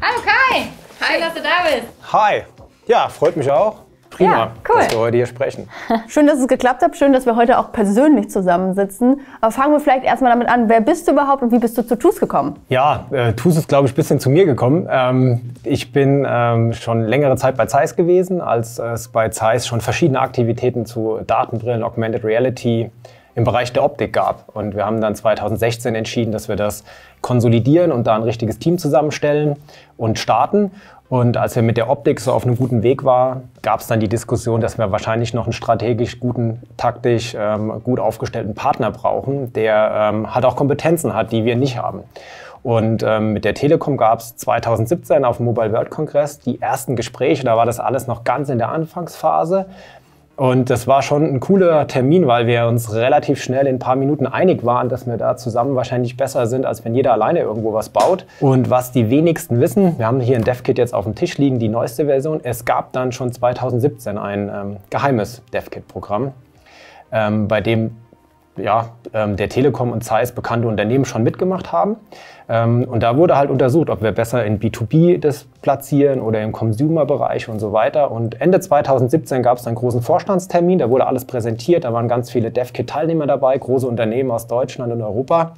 Hallo Kai! Hi. Schön, dass du da bist. Hi. Ja, freut mich auch. Prima, ja, cool. dass wir heute hier sprechen. Schön, dass es geklappt hat. Schön, dass wir heute auch persönlich zusammensitzen. Aber fangen wir vielleicht erstmal damit an. Wer bist du überhaupt und wie bist du zu TUS gekommen? Ja, äh, TUS ist, glaube ich, ein bisschen zu mir gekommen. Ähm, ich bin ähm, schon längere Zeit bei Zeiss gewesen, als es bei Zeiss schon verschiedene Aktivitäten zu Datenbrillen, Augmented Reality, im Bereich der Optik gab. Und wir haben dann 2016 entschieden, dass wir das konsolidieren und da ein richtiges Team zusammenstellen und starten. Und als wir mit der Optik so auf einem guten Weg waren, gab es dann die Diskussion, dass wir wahrscheinlich noch einen strategisch guten, taktisch ähm, gut aufgestellten Partner brauchen, der ähm, halt auch Kompetenzen hat, die wir nicht haben. Und ähm, mit der Telekom gab es 2017 auf dem Mobile World Congress die ersten Gespräche. Da war das alles noch ganz in der Anfangsphase. Und das war schon ein cooler Termin, weil wir uns relativ schnell in ein paar Minuten einig waren, dass wir da zusammen wahrscheinlich besser sind, als wenn jeder alleine irgendwo was baut. Und was die wenigsten wissen, wir haben hier ein DevKit jetzt auf dem Tisch liegen, die neueste Version. Es gab dann schon 2017 ein ähm, geheimes DevKit-Programm, ähm, bei dem ja, ähm, der Telekom und Zeiss bekannte Unternehmen schon mitgemacht haben. Ähm, und da wurde halt untersucht, ob wir besser in B2B das platzieren oder im Consumer-Bereich und so weiter. Und Ende 2017 gab es einen großen Vorstandstermin, da wurde alles präsentiert, da waren ganz viele DevKit-Teilnehmer dabei, große Unternehmen aus Deutschland und Europa.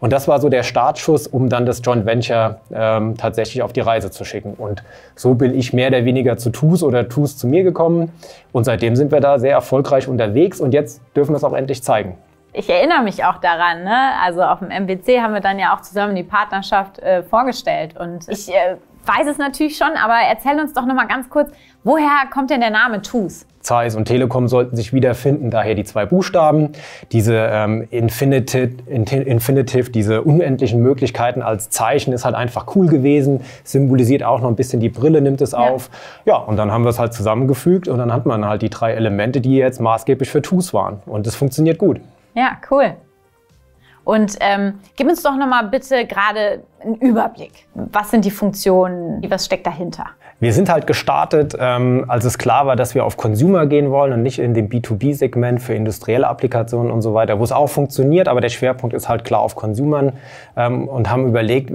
Und das war so der Startschuss, um dann das Joint Venture ähm, tatsächlich auf die Reise zu schicken. Und so bin ich mehr oder weniger zu TUS oder TUS zu mir gekommen. Und seitdem sind wir da sehr erfolgreich unterwegs und jetzt dürfen wir es auch endlich zeigen ich erinnere mich auch daran, ne? also auf dem MWC haben wir dann ja auch zusammen die Partnerschaft äh, vorgestellt und ich äh, weiß es natürlich schon, aber erzähl uns doch nochmal ganz kurz, woher kommt denn der Name TUS? Zeiss und Telekom sollten sich wiederfinden, daher die zwei Buchstaben, diese ähm, Infinitive, Infinitive, diese unendlichen Möglichkeiten als Zeichen ist halt einfach cool gewesen, symbolisiert auch noch ein bisschen die Brille, nimmt es ja. auf. Ja, und dann haben wir es halt zusammengefügt und dann hat man halt die drei Elemente, die jetzt maßgeblich für TUS waren. Und es funktioniert gut. Ja, cool. Und ähm, gib uns doch nochmal bitte gerade einen Überblick. Was sind die Funktionen? Was steckt dahinter? Wir sind halt gestartet, ähm, als es klar war, dass wir auf Consumer gehen wollen und nicht in dem B2B-Segment für industrielle Applikationen und so weiter, wo es auch funktioniert, aber der Schwerpunkt ist halt klar auf Consumern ähm, und haben überlegt,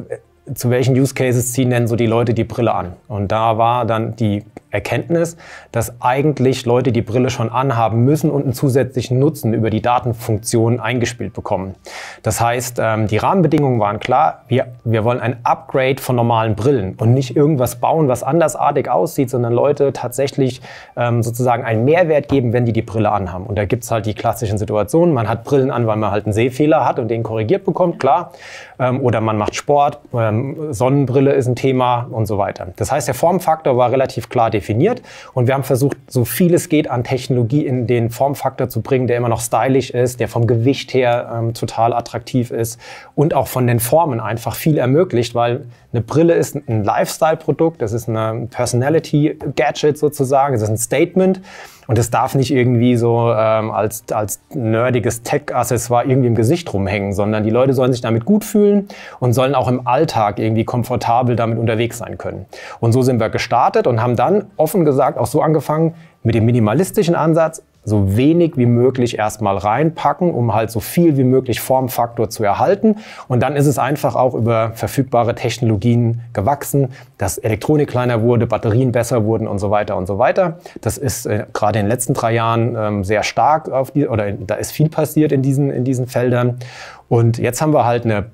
zu welchen Use Cases ziehen denn so die Leute die Brille an? Und da war dann die Erkenntnis, dass eigentlich Leute die Brille schon anhaben müssen und einen zusätzlichen Nutzen über die Datenfunktion eingespielt bekommen. Das heißt, ähm, die Rahmenbedingungen waren klar, wir, wir wollen ein Upgrade von normalen Brillen und nicht irgendwas bauen, was andersartig aussieht, sondern Leute tatsächlich ähm, sozusagen einen Mehrwert geben, wenn die die Brille anhaben. Und da gibt es halt die klassischen Situationen, man hat Brillen an, weil man halt einen Sehfehler hat und den korrigiert bekommt, klar. Ähm, oder man macht Sport ähm, Sonnenbrille ist ein Thema und so weiter. Das heißt, der Formfaktor war relativ klar definiert und wir haben versucht, so viel es geht an Technologie in den Formfaktor zu bringen, der immer noch stylisch ist, der vom Gewicht her ähm, total attraktiv ist und auch von den Formen einfach viel ermöglicht, weil eine Brille ist ein Lifestyle-Produkt, das ist ein Personality-Gadget sozusagen, das ist ein Statement. Und es darf nicht irgendwie so ähm, als, als nerdiges Tech-Accessoire irgendwie im Gesicht rumhängen, sondern die Leute sollen sich damit gut fühlen und sollen auch im Alltag irgendwie komfortabel damit unterwegs sein können. Und so sind wir gestartet und haben dann offen gesagt auch so angefangen mit dem minimalistischen Ansatz, so wenig wie möglich erstmal reinpacken, um halt so viel wie möglich Formfaktor zu erhalten. Und dann ist es einfach auch über verfügbare Technologien gewachsen, dass Elektronik kleiner wurde, Batterien besser wurden und so weiter und so weiter. Das ist äh, gerade in den letzten drei Jahren ähm, sehr stark auf die, oder da ist viel passiert in diesen, in diesen Feldern. Und jetzt haben wir halt eine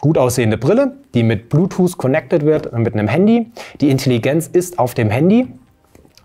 gut aussehende Brille, die mit Bluetooth connected wird, mit einem Handy. Die Intelligenz ist auf dem Handy.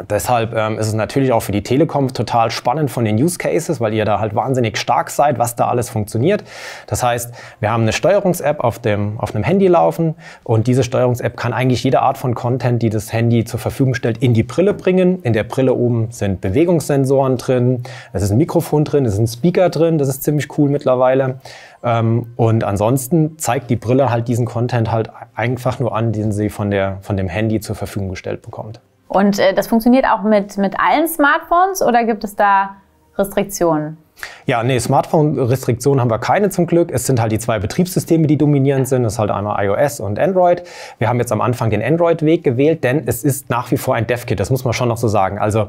Deshalb ähm, ist es natürlich auch für die Telekom total spannend von den Use Cases, weil ihr da halt wahnsinnig stark seid, was da alles funktioniert. Das heißt, wir haben eine Steuerungs-App auf dem, auf einem Handy laufen und diese Steuerungs-App kann eigentlich jede Art von Content, die das Handy zur Verfügung stellt, in die Brille bringen. In der Brille oben sind Bewegungssensoren drin, es ist ein Mikrofon drin, es ist ein Speaker drin, das ist ziemlich cool mittlerweile. Ähm, und ansonsten zeigt die Brille halt diesen Content halt einfach nur an, den sie von, der, von dem Handy zur Verfügung gestellt bekommt. Und äh, das funktioniert auch mit, mit allen Smartphones oder gibt es da Restriktionen? Ja, nee, Smartphone-Restriktionen haben wir keine zum Glück. Es sind halt die zwei Betriebssysteme, die dominierend sind. Das ist halt einmal iOS und Android. Wir haben jetzt am Anfang den Android-Weg gewählt, denn es ist nach wie vor ein Dev-Kit. Das muss man schon noch so sagen. Also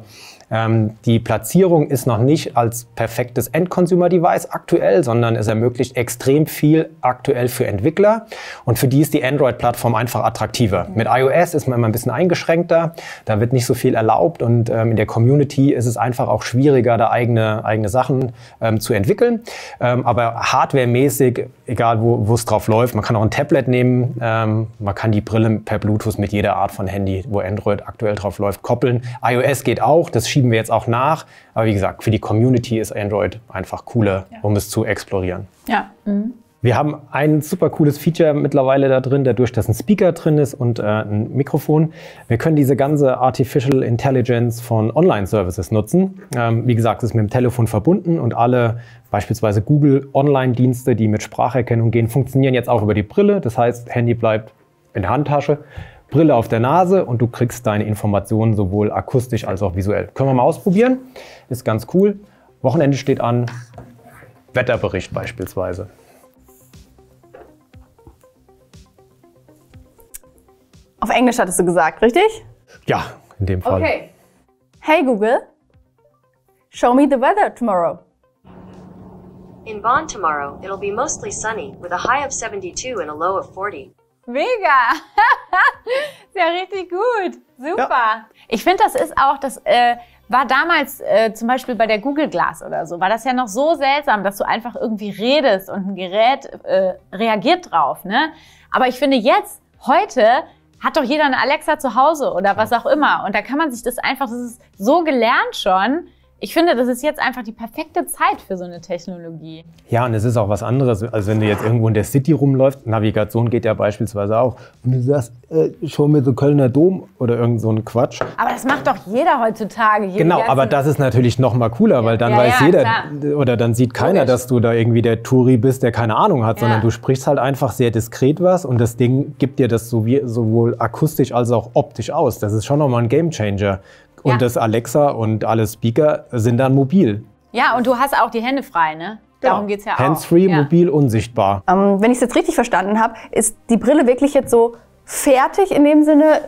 ähm, die Platzierung ist noch nicht als perfektes Endconsumer-Device aktuell, sondern es ermöglicht extrem viel aktuell für Entwickler. Und für die ist die Android-Plattform einfach attraktiver. Mit iOS ist man immer ein bisschen eingeschränkter, da wird nicht so viel erlaubt und ähm, in der Community ist es einfach auch schwieriger, da eigene, eigene Sachen ähm, zu entwickeln. Ähm, aber hardwaremäßig, egal wo es drauf läuft, man kann auch ein Tablet nehmen, ähm, man kann die Brille per Bluetooth mit jeder Art von Handy, wo Android aktuell drauf läuft, koppeln. iOS geht auch, das schieben wir jetzt auch nach. Aber wie gesagt, für die Community ist Android einfach cooler, ja. um es zu explorieren. Ja. Mhm. Wir haben ein super cooles Feature mittlerweile da drin, dadurch, dass ein Speaker drin ist und äh, ein Mikrofon. Wir können diese ganze Artificial Intelligence von Online-Services nutzen. Ähm, wie gesagt, es ist mit dem Telefon verbunden und alle beispielsweise Google Online-Dienste, die mit Spracherkennung gehen, funktionieren jetzt auch über die Brille. Das heißt, Handy bleibt in der Handtasche. Brille auf der Nase und du kriegst deine Informationen sowohl akustisch als auch visuell. Können wir mal ausprobieren, ist ganz cool. Wochenende steht an, Wetterbericht beispielsweise. Auf Englisch hattest du gesagt, richtig? Ja, in dem Fall. Okay. Hey Google, show me the weather tomorrow. In Bonn tomorrow, it'll be mostly sunny, with a high of 72 and a low of 40. Mega! Ist ja richtig gut. Super. Ja. Ich finde, das ist auch, das äh, war damals äh, zum Beispiel bei der Google Glass oder so, war das ja noch so seltsam, dass du einfach irgendwie redest und ein Gerät äh, reagiert drauf. Ne? Aber ich finde jetzt, heute, hat doch jeder eine Alexa zu Hause oder was auch immer. Und da kann man sich das einfach, das ist so gelernt schon, ich finde, das ist jetzt einfach die perfekte Zeit für so eine Technologie. Ja, und es ist auch was anderes, als wenn du jetzt irgendwo in der City rumläufst. Navigation geht ja beispielsweise auch. Und du sagst, äh, schau mir den Kölner Dom oder irgend so ein Quatsch. Aber das macht doch jeder heutzutage. genau, aber das ist natürlich noch mal cooler, weil dann ja, weiß ja, jeder klar. oder dann sieht keiner, Logisch. dass du da irgendwie der Touri bist, der keine Ahnung hat, ja. sondern du sprichst halt einfach sehr diskret was und das Ding gibt dir das sowohl akustisch als auch optisch aus. Das ist schon noch mal ein Gamechanger. Und ja. das Alexa und alle Speaker sind dann mobil. Ja, und du hast auch die Hände frei, ne? Genau. Darum geht es ja Handsfree, auch. Handsfree, ja. mobil, unsichtbar. Ähm, wenn ich es jetzt richtig verstanden habe, ist die Brille wirklich jetzt so fertig in dem Sinne,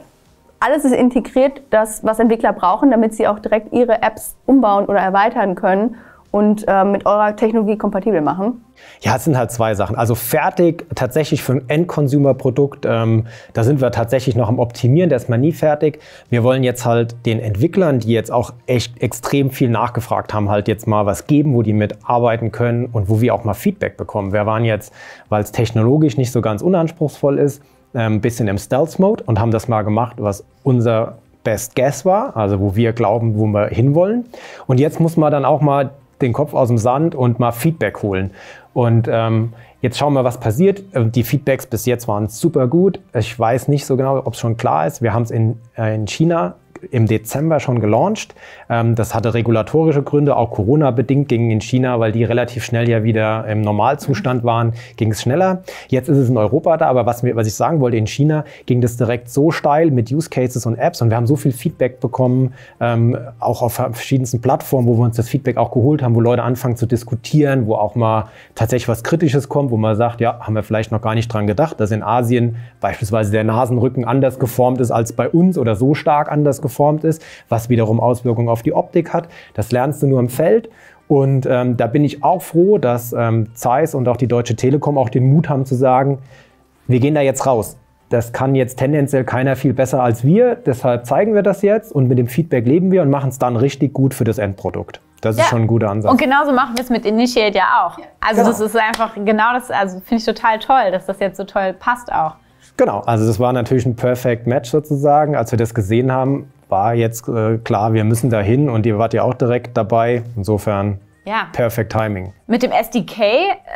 alles ist integriert, das, was Entwickler brauchen, damit sie auch direkt ihre Apps umbauen oder erweitern können und äh, mit eurer Technologie kompatibel machen? Ja, es sind halt zwei Sachen. Also fertig tatsächlich für ein Endconsumer-Produkt, ähm, da sind wir tatsächlich noch am Optimieren, der ist mal nie fertig. Wir wollen jetzt halt den Entwicklern, die jetzt auch echt extrem viel nachgefragt haben, halt jetzt mal was geben, wo die mitarbeiten können und wo wir auch mal Feedback bekommen. Wir waren jetzt, weil es technologisch nicht so ganz unanspruchsvoll ist, ein ähm, bisschen im Stealth-Mode und haben das mal gemacht, was unser Best Guess war, also wo wir glauben, wo wir hinwollen. Und jetzt muss man dann auch mal den Kopf aus dem Sand und mal Feedback holen. Und ähm, jetzt schauen wir, was passiert. Äh, die Feedbacks bis jetzt waren super gut. Ich weiß nicht so genau, ob es schon klar ist. Wir haben es in, äh, in China im Dezember schon gelauncht. Ähm, das hatte regulatorische Gründe, auch Corona-bedingt ging in China, weil die relativ schnell ja wieder im Normalzustand mhm. waren, ging es schneller. Jetzt ist es in Europa da, aber was, mir, was ich sagen wollte, in China ging das direkt so steil mit Use Cases und Apps und wir haben so viel Feedback bekommen, ähm, auch auf verschiedensten Plattformen, wo wir uns das Feedback auch geholt haben, wo Leute anfangen zu diskutieren, wo auch mal tatsächlich was Kritisches kommt, wo man sagt, ja, haben wir vielleicht noch gar nicht dran gedacht, dass in Asien beispielsweise der Nasenrücken anders geformt ist als bei uns oder so stark anders geformt geformt ist, was wiederum Auswirkungen auf die Optik hat. Das lernst du nur im Feld. Und ähm, da bin ich auch froh, dass ähm, Zeiss und auch die Deutsche Telekom auch den Mut haben zu sagen, wir gehen da jetzt raus. Das kann jetzt tendenziell keiner viel besser als wir. Deshalb zeigen wir das jetzt und mit dem Feedback leben wir und machen es dann richtig gut für das Endprodukt. Das ja. ist schon ein guter Ansatz. Und genauso machen wir es mit Initiate ja auch. Also genau. das ist einfach genau das, also finde ich total toll, dass das jetzt so toll passt auch. Genau, also das war natürlich ein Perfect Match sozusagen. Als wir das gesehen haben, war jetzt äh, klar, wir müssen dahin und ihr wart ja auch direkt dabei. Insofern ja. perfekt Timing. Mit dem SDK,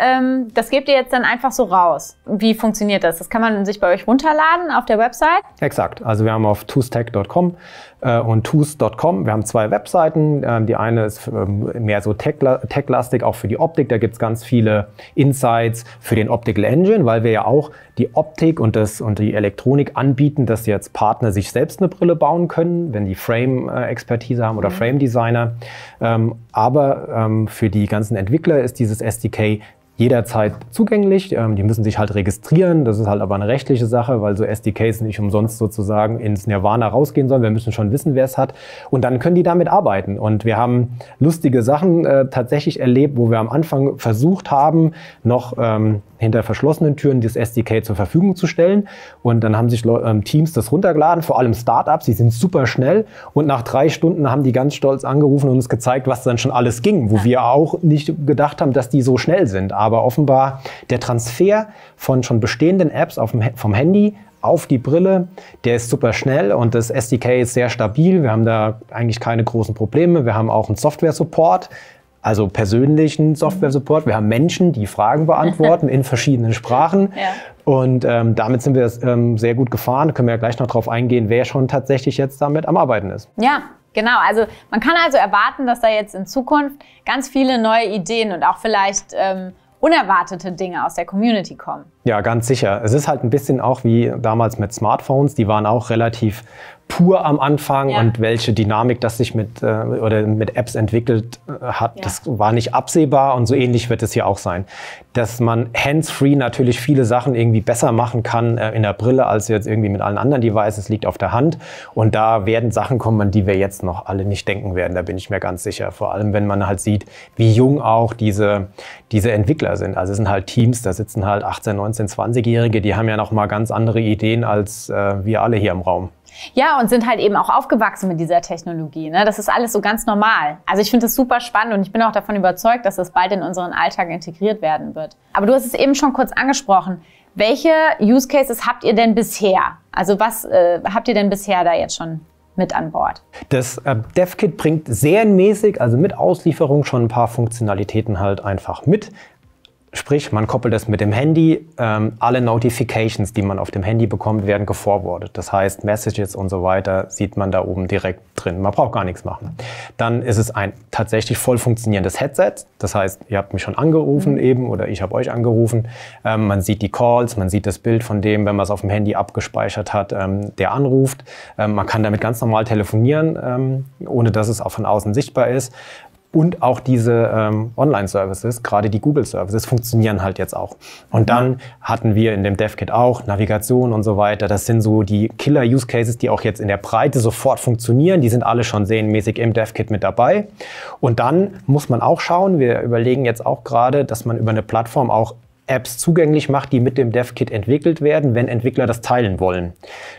ähm, das gebt ihr jetzt dann einfach so raus. Wie funktioniert das? Das kann man sich bei euch runterladen auf der Website? Exakt. Also wir haben auf toostech.com äh, und toos.com, wir haben zwei Webseiten. Ähm, die eine ist ähm, mehr so tech-lastig, auch für die Optik. Da gibt es ganz viele Insights für den Optical Engine, weil wir ja auch die Optik und, das, und die Elektronik anbieten, dass jetzt Partner sich selbst eine Brille bauen können, wenn die Frame-Expertise äh, haben oder mhm. Frame-Designer. Ähm, aber ähm, für die ganzen Entwickler ist dieses SDK jederzeit zugänglich. Ähm, die müssen sich halt registrieren. Das ist halt aber eine rechtliche Sache, weil so SDKs nicht umsonst sozusagen ins Nirvana rausgehen sollen. Wir müssen schon wissen, wer es hat. Und dann können die damit arbeiten. Und wir haben lustige Sachen äh, tatsächlich erlebt, wo wir am Anfang versucht haben, noch ähm, hinter verschlossenen Türen das SDK zur Verfügung zu stellen. Und dann haben sich ähm, Teams das runtergeladen, vor allem Startups. Die sind super schnell. Und nach drei Stunden haben die ganz stolz angerufen und uns gezeigt, was dann schon alles ging, wo wir auch nicht gedacht haben, dass die so schnell sind aber offenbar der Transfer von schon bestehenden Apps dem, vom Handy auf die Brille, der ist super schnell und das SDK ist sehr stabil. Wir haben da eigentlich keine großen Probleme. Wir haben auch einen Software-Support, also persönlichen Software-Support. Wir haben Menschen, die Fragen beantworten in verschiedenen Sprachen. Ja. Und ähm, damit sind wir ähm, sehr gut gefahren. können wir ja gleich noch darauf eingehen, wer schon tatsächlich jetzt damit am Arbeiten ist. Ja, genau. Also man kann also erwarten, dass da jetzt in Zukunft ganz viele neue Ideen und auch vielleicht ähm, unerwartete Dinge aus der Community kommen. Ja, ganz sicher. Es ist halt ein bisschen auch wie damals mit Smartphones. Die waren auch relativ pur am Anfang ja. und welche Dynamik das sich mit, äh, oder mit Apps entwickelt äh, hat, ja. das war nicht absehbar und so ähnlich wird es hier auch sein. Dass man hands-free natürlich viele Sachen irgendwie besser machen kann äh, in der Brille als jetzt irgendwie mit allen anderen Devices, liegt auf der Hand und da werden Sachen kommen, an die wir jetzt noch alle nicht denken werden, da bin ich mir ganz sicher. Vor allem, wenn man halt sieht, wie jung auch diese, diese Entwickler sind. Also es sind halt Teams, da sitzen halt 18, 19 19-, 20-Jährige, die haben ja noch mal ganz andere Ideen als äh, wir alle hier im Raum. Ja, und sind halt eben auch aufgewachsen mit dieser Technologie. Ne? Das ist alles so ganz normal. Also ich finde das super spannend und ich bin auch davon überzeugt, dass das bald in unseren Alltag integriert werden wird. Aber du hast es eben schon kurz angesprochen. Welche Use Cases habt ihr denn bisher? Also was äh, habt ihr denn bisher da jetzt schon mit an Bord. Das äh, DevKit bringt serienmäßig, also mit Auslieferung, schon ein paar Funktionalitäten halt einfach mit. Sprich, man koppelt es mit dem Handy. Ähm, alle Notifications, die man auf dem Handy bekommt, werden geforwardet. Das heißt, Messages und so weiter sieht man da oben direkt drin. Man braucht gar nichts machen. Dann ist es ein tatsächlich voll funktionierendes Headset. Das heißt, ihr habt mich schon angerufen mhm. eben oder ich habe euch angerufen. Ähm, man sieht die Calls, man sieht das Bild von dem, wenn man es auf dem Handy abgespeichert hat, ähm, der anruft. Ähm, man kann damit ganz normal telefonieren, ähm, ohne dass es auch von außen sichtbar ist. Und auch diese ähm, Online-Services, gerade die Google-Services, funktionieren halt jetzt auch. Und dann hatten wir in dem DevKit auch Navigation und so weiter. Das sind so die Killer-Use-Cases, die auch jetzt in der Breite sofort funktionieren. Die sind alle schon sehenmäßig im DevKit mit dabei. Und dann muss man auch schauen, wir überlegen jetzt auch gerade, dass man über eine Plattform auch Apps zugänglich macht, die mit dem DevKit entwickelt werden, wenn Entwickler das teilen wollen.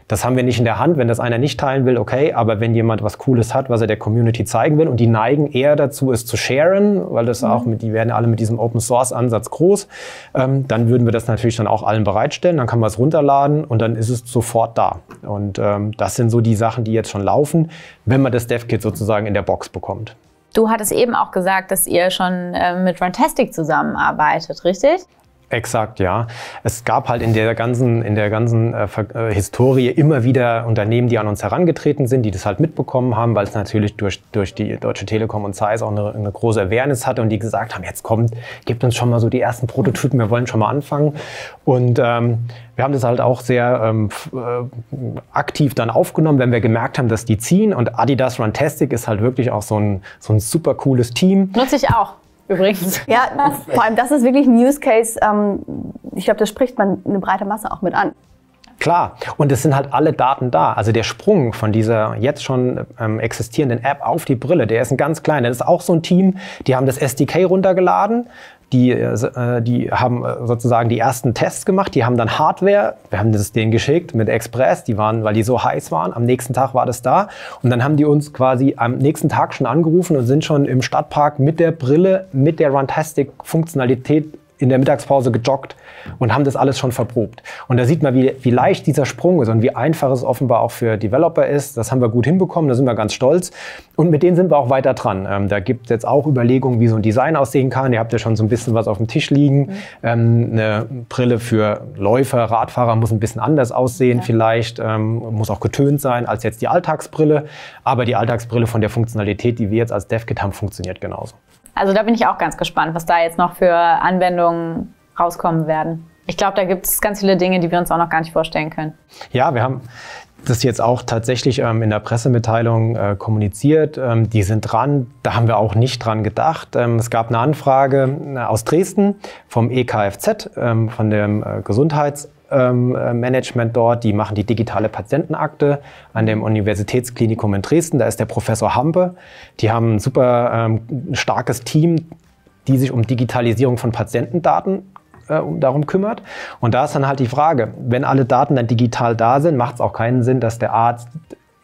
Das haben wir nicht in der Hand. Wenn das einer nicht teilen will, okay, aber wenn jemand was Cooles hat, was er der Community zeigen will und die neigen eher dazu, es zu sharen, weil das mhm. auch mit, die werden alle mit diesem Open Source Ansatz groß, ähm, dann würden wir das natürlich dann auch allen bereitstellen. Dann kann man es runterladen und dann ist es sofort da. Und ähm, das sind so die Sachen, die jetzt schon laufen, wenn man das DevKit sozusagen in der Box bekommt. Du hattest eben auch gesagt, dass ihr schon äh, mit Runtastic zusammenarbeitet, richtig? Exakt, ja. Es gab halt in der ganzen, in der ganzen äh, äh, Historie immer wieder Unternehmen, die an uns herangetreten sind, die das halt mitbekommen haben, weil es natürlich durch, durch die Deutsche Telekom und Zeiss auch eine, eine, große Awareness hatte und die gesagt haben, jetzt kommt, gebt uns schon mal so die ersten Prototypen, wir wollen schon mal anfangen. Und ähm, wir haben das halt auch sehr ähm, äh, aktiv dann aufgenommen, wenn wir gemerkt haben, dass die ziehen. Und Adidas Runtastic ist halt wirklich auch so ein, so ein super cooles Team. Nutze ich auch übrigens. Ja, vor allem das ist wirklich ein Use Case. Ähm, ich glaube, das spricht man eine breite Masse auch mit an. Klar, und es sind halt alle Daten da. Also der Sprung von dieser jetzt schon ähm, existierenden App auf die Brille, der ist ein ganz kleiner. Das ist auch so ein Team, die haben das SDK runtergeladen, die, äh, die haben äh, sozusagen die ersten Tests gemacht, die haben dann Hardware, wir haben das denen geschickt mit Express, die waren, weil die so heiß waren, am nächsten Tag war das da und dann haben die uns quasi am nächsten Tag schon angerufen und sind schon im Stadtpark mit der Brille, mit der Runtastic-Funktionalität in der Mittagspause gejoggt und haben das alles schon verprobt. Und da sieht man, wie, wie leicht dieser Sprung ist und wie einfach es offenbar auch für Developer ist. Das haben wir gut hinbekommen, da sind wir ganz stolz. Und mit denen sind wir auch weiter dran. Ähm, da gibt es jetzt auch Überlegungen, wie so ein Design aussehen kann. Ihr habt ja schon so ein bisschen was auf dem Tisch liegen. Mhm. Ähm, eine Brille für Läufer, Radfahrer muss ein bisschen anders aussehen ja. vielleicht, ähm, muss auch getönt sein als jetzt die Alltagsbrille. Aber die Alltagsbrille von der Funktionalität, die wir jetzt als DevKit haben, funktioniert genauso. Also da bin ich auch ganz gespannt, was da jetzt noch für Anwendungen rauskommen werden. Ich glaube, da gibt es ganz viele Dinge, die wir uns auch noch gar nicht vorstellen können. Ja, wir haben das jetzt auch tatsächlich ähm, in der Pressemitteilung äh, kommuniziert. Ähm, die sind dran. Da haben wir auch nicht dran gedacht. Ähm, es gab eine Anfrage äh, aus Dresden vom EKFZ, ähm, von dem äh, Gesundheits- ähm, äh, Management dort, die machen die digitale Patientenakte an dem Universitätsklinikum in Dresden. Da ist der Professor Hampe. Die haben ein super ähm, starkes Team, die sich um Digitalisierung von Patientendaten äh, darum kümmert. Und da ist dann halt die Frage, wenn alle Daten dann digital da sind, macht es auch keinen Sinn, dass der Arzt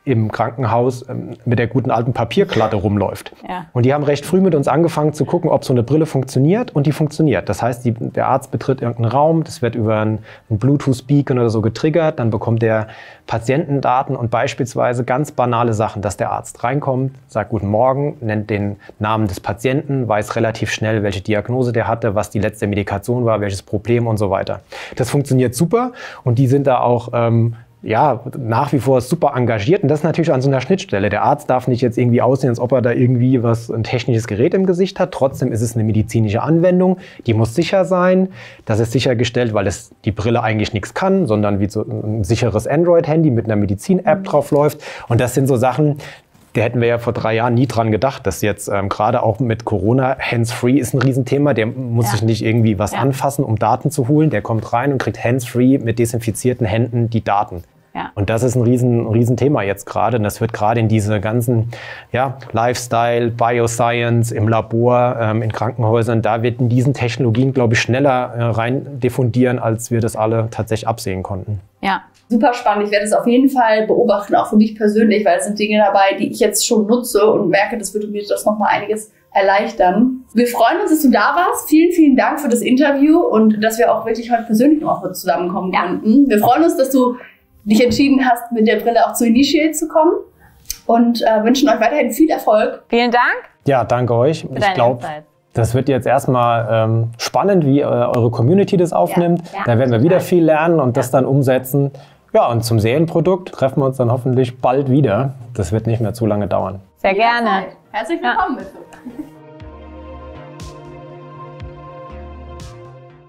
im Krankenhaus ähm, mit der guten alten Papierklatte rumläuft. Ja. Und die haben recht früh mit uns angefangen zu gucken, ob so eine Brille funktioniert und die funktioniert. Das heißt, die, der Arzt betritt irgendeinen Raum, das wird über einen, einen Bluetooth-Beacon oder so getriggert, dann bekommt der Patientendaten und beispielsweise ganz banale Sachen, dass der Arzt reinkommt, sagt Guten Morgen, nennt den Namen des Patienten, weiß relativ schnell, welche Diagnose der hatte, was die letzte Medikation war, welches Problem und so weiter. Das funktioniert super und die sind da auch ähm, ja, nach wie vor super engagiert. Und das ist natürlich an so einer Schnittstelle. Der Arzt darf nicht jetzt irgendwie aussehen, als ob er da irgendwie was, ein technisches Gerät im Gesicht hat. Trotzdem ist es eine medizinische Anwendung. Die muss sicher sein. Das ist sichergestellt, weil es die Brille eigentlich nichts kann, sondern wie so ein sicheres Android-Handy mit einer Medizin-App mhm. drauf läuft. Und das sind so Sachen, da hätten wir ja vor drei Jahren nie dran gedacht, dass jetzt ähm, gerade auch mit Corona hands-free ist ein Riesenthema. Der muss ja. sich nicht irgendwie was ja. anfassen, um Daten zu holen. Der kommt rein und kriegt hands-free mit desinfizierten Händen die Daten. Ja. Und das ist ein riesen, Riesenthema jetzt gerade. Und das wird gerade in diese ganzen ja, Lifestyle, Bioscience, im Labor, ähm, in Krankenhäusern, da wird in diesen Technologien, glaube ich, schneller äh, rein diffundieren, als wir das alle tatsächlich absehen konnten. Ja, super spannend. Ich werde es auf jeden Fall beobachten, auch für mich persönlich, weil es sind Dinge dabei, die ich jetzt schon nutze und merke, das würde mir das nochmal einiges erleichtern. Wir freuen uns, dass du da warst. Vielen, vielen Dank für das Interview und dass wir auch wirklich heute persönlich noch zusammenkommen konnten. Wir freuen uns, dass du dich entschieden hast, mit der Brille auch zu Initiate zu kommen und äh, wünschen euch weiterhin viel Erfolg. Vielen Dank. Ja, danke euch. Für ich glaube, das wird jetzt erstmal ähm, spannend, wie äh, eure Community das aufnimmt. Ja, ja, da werden wir wieder viel lernen und das dann umsetzen. Ja, und zum Serienprodukt treffen wir uns dann hoffentlich bald wieder. Das wird nicht mehr zu lange dauern. Sehr gerne. Herzlich willkommen,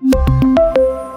ja. bitte.